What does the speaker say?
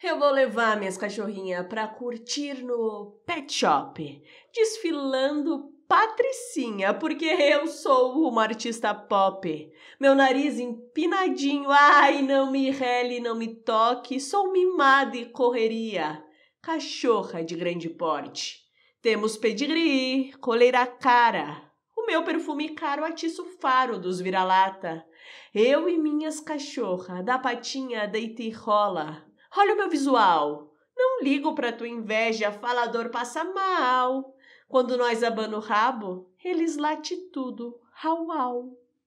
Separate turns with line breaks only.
Eu vou levar minhas cachorrinhas para curtir no pet
shop,
desfilando patricinha, porque eu sou uma artista pop. Meu nariz empinadinho, ai, não me rele, não me toque, sou mimada e correria. Cachorra de grande porte. Temos pedigree, coleira cara. O meu perfume caro atiça o faro dos vira-lata. Eu e minhas cachorra, da patinha deita e rola. Olha o meu visual. Não ligo pra tua inveja, falador passa mal. Quando nós abano o rabo,
eles late tudo. Rau, au.